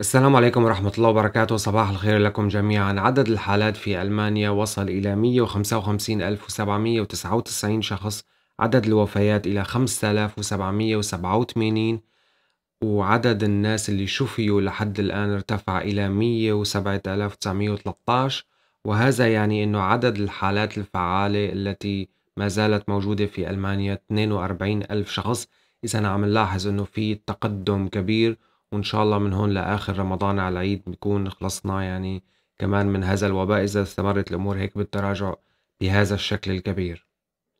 السلام عليكم ورحمة الله وبركاته صباح الخير لكم جميعا عدد الحالات في ألمانيا وصل إلى 155799 شخص عدد الوفيات إلى 5787 وعدد الناس اللي شفيوا لحد الآن ارتفع إلى 107913 وهذا يعني أنه عدد الحالات الفعالة التي ما زالت موجودة في ألمانيا 42 ألف شخص إذا عم نلاحظ أنه في تقدم كبير وان شاء الله من هون لاخر رمضان على العيد بنكون خلصنا يعني كمان من هذا الوباء اذا استمرت الامور هيك بالتراجع بهذا الشكل الكبير.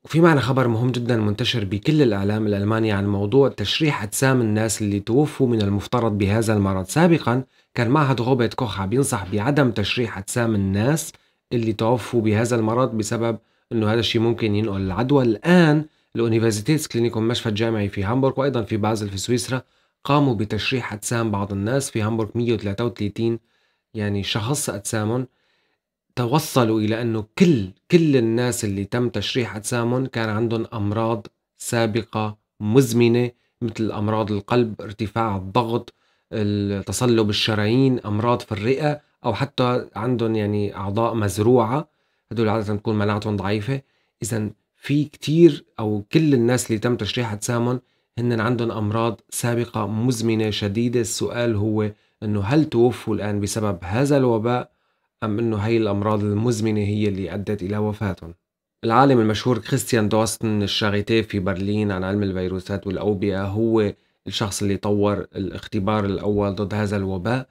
وفي معنا خبر مهم جدا منتشر بكل الاعلام الالماني عن موضوع تشريح اجسام الناس اللي توفوا من المفترض بهذا المرض، سابقا كان معهد غوبيت كوخ عم ينصح بعدم تشريح اجسام الناس اللي توفوا بهذا المرض بسبب انه هذا الشيء ممكن ينقل العدوى، الان الأونيفرسيتيز كلينيكوم مشفى الجامعي في هامبورغ وايضا في بازل في سويسرا قاموا بتشريح أجسام بعض الناس في هامبورغ 133 يعني شخص أجسامهم توصلوا إلى أنه كل كل الناس اللي تم تشريح أجسامهم كان عندهم أمراض سابقة مزمنة مثل أمراض القلب ارتفاع الضغط تصلب الشرايين أمراض في الرئة أو حتى عندهم يعني أعضاء مزروعة هدول عادة تكون مناعتهم ضعيفة إذا في كتير أو كل الناس اللي تم تشريح أجسامهم هن عندهم أمراض سابقة مزمنة شديدة السؤال هو أنه هل توفوا الآن بسبب هذا الوباء أم أنه هي الأمراض المزمنة هي اللي أدت إلى وفاتهم العالم المشهور كريستيان دوستن الشاغيتي في برلين عن علم الفيروسات والأوبئة هو الشخص اللي طور الاختبار الأول ضد هذا الوباء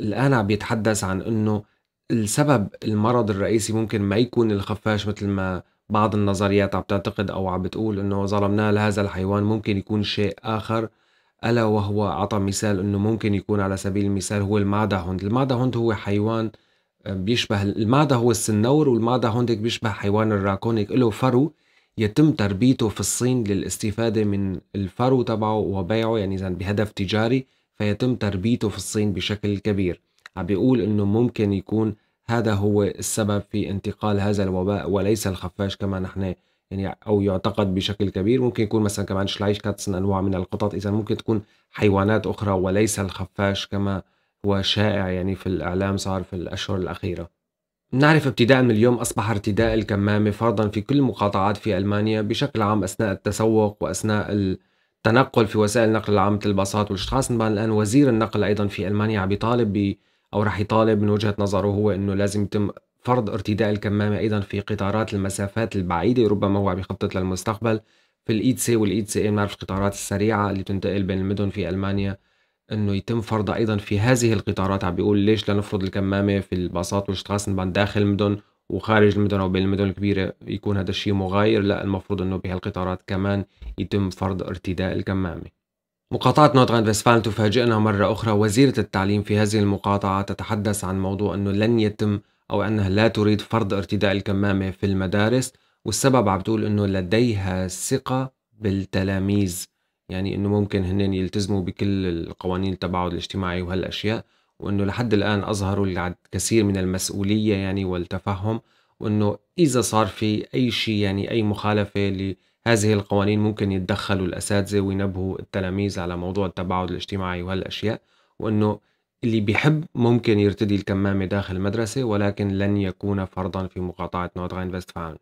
الآن عم يتحدث عن أنه السبب المرض الرئيسي ممكن ما يكون الخفاش مثل ما بعض النظريات عم تعتقد أو عم بتقول أنه ظلمناه لهذا الحيوان ممكن يكون شيء آخر ألا وهو عطى مثال أنه ممكن يكون على سبيل المثال هو هوند، المعدة هوند هو حيوان آه، بيشبه المعدة هو السنور والمعدة هوند بيشبه حيوان الراكونيك له فرو يتم تربيته في الصين للاستفادة من الفرو تبعه وبيعه يعني إذا بهدف تجاري فيتم تربيته في الصين بشكل كبير عم بيقول إنه ممكن يكون هذا هو السبب في انتقال هذا الوباء وليس الخفاش كما نحن يعني او يعتقد بشكل كبير ممكن يكون مثلا كمان شلايش كاتسن انواع من القطط اذا ممكن تكون حيوانات اخرى وليس الخفاش كما هو شائع يعني في الاعلام صار في الاشهر الاخيره نعرف ابتداء من اليوم أصبح ارتداء الكمامة فرضا في كل المقاطعات في ألمانيا بشكل عام أثناء التسوق وأثناء التنقل في وسائل النقل العام مثل الباصات والشتراسنبان الآن وزير النقل أيضا في ألمانيا عم يطالب او راح يطالب من وجهه نظره هو انه لازم يتم فرض ارتداء الكمامه ايضا في قطارات المسافات البعيده ربما هو عم يخطط للمستقبل في الايد سي والايد سي إيه، بنعرف القطارات السريعه اللي تنتقل بين المدن في المانيا انه يتم فرضها ايضا في هذه القطارات عم بيقول ليش لا نفرض الكمامه في الباصات والشتراسن بان داخل المدن وخارج المدن او بين المدن الكبيره يكون هذا الشيء مغاير لا المفروض انه بهالقطارات كمان يتم فرض ارتداء الكمامه مقاطعة نوتران فيسفالن تفاجئنا مرة أخرى وزيرة التعليم في هذه المقاطعة تتحدث عن موضوع أنه لن يتم أو أنها لا تريد فرض ارتداء الكمامة في المدارس والسبب عم تقول أنه لديها ثقة بالتلاميذ يعني أنه ممكن هن يلتزموا بكل القوانين التباعد الاجتماعي وهالأشياء وأنه لحد الآن أظهروا الكثير من المسؤولية يعني والتفهم وأنه إذا صار في أي شيء يعني أي مخالفة هذه القوانين ممكن يتدخلوا الأساتذة وينبهوا التلاميذ على موضوع التباعد الاجتماعي وهالأشياء وأنه اللي بيحب ممكن يرتدي الكمامة داخل المدرسة ولكن لن يكون فرضا في مقاطعة نوردغاين فيستفالن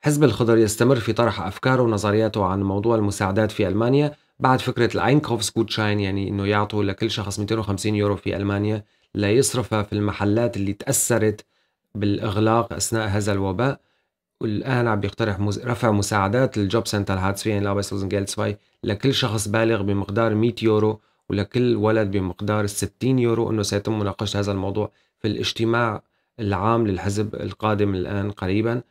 حزب الخضر يستمر في طرح أفكاره ونظرياته عن موضوع المساعدات في ألمانيا بعد فكرة الأينكوفس كوتشاين يعني أنه يعطوا لكل شخص 250 يورو في ألمانيا ليصرفها في المحلات اللي تأثرت بالإغلاق أثناء هذا الوباء والان عم بيقترح رفع مساعدات الجوب سنتر هاتسفين لابسوزن جيلتسفاي لكل شخص بالغ بمقدار 100 يورو ولكل ولد بمقدار 60 يورو انه سيتم مناقشه هذا الموضوع في الاجتماع العام للحزب القادم الان قريبا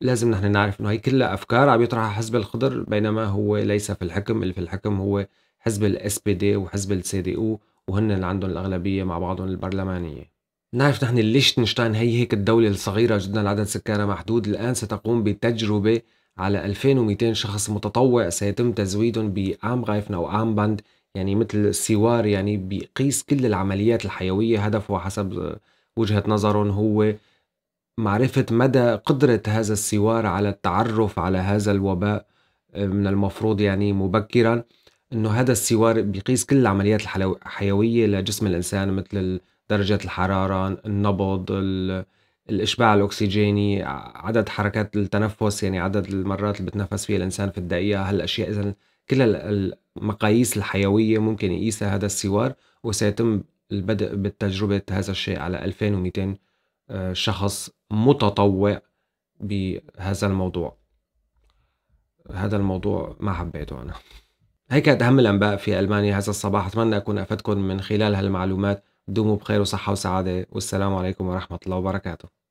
لازم نحن نعرف انه هي كلها افكار عم يطرحها حزب الخضر بينما هو ليس في الحكم اللي في الحكم هو حزب الاس بي دي وحزب السي دي او وهن اللي عندهم الاغلبيه مع بعضهم البرلمانيه نعرف نحن ليشتنشتاين هي هيك الدولة الصغيرة جدا عدد سكانها محدود الآن ستقوم بتجربة على 2200 شخص متطوع سيتم تزويدهم بآم غايفن أو آم بند يعني مثل سوار يعني بيقيس كل العمليات الحيوية هدفه حسب وجهة نظرهم هو معرفة مدى قدرة هذا السوار على التعرف على هذا الوباء آه، من المفروض يعني مبكرا انه هذا السوار بيقيس كل العمليات الحيوية لجسم الانسان مثل درجة الحرارة النبض الإشباع الأكسجيني عدد حركات التنفس يعني عدد المرات اللي بتنفس فيها الإنسان في الدقيقة هالأشياء إذا كل المقاييس الحيوية ممكن يقيسها هذا السوار وسيتم البدء بالتجربة هذا الشيء على 2200 آه، شخص متطوع بهذا الموضوع هذا الموضوع ما حبيته أنا هي كانت أهم الأنباء في ألمانيا هذا الصباح أتمنى أكون أفدتكم من خلال هالمعلومات دوموا بخير وصحة وسعادة والسلام عليكم ورحمة الله وبركاته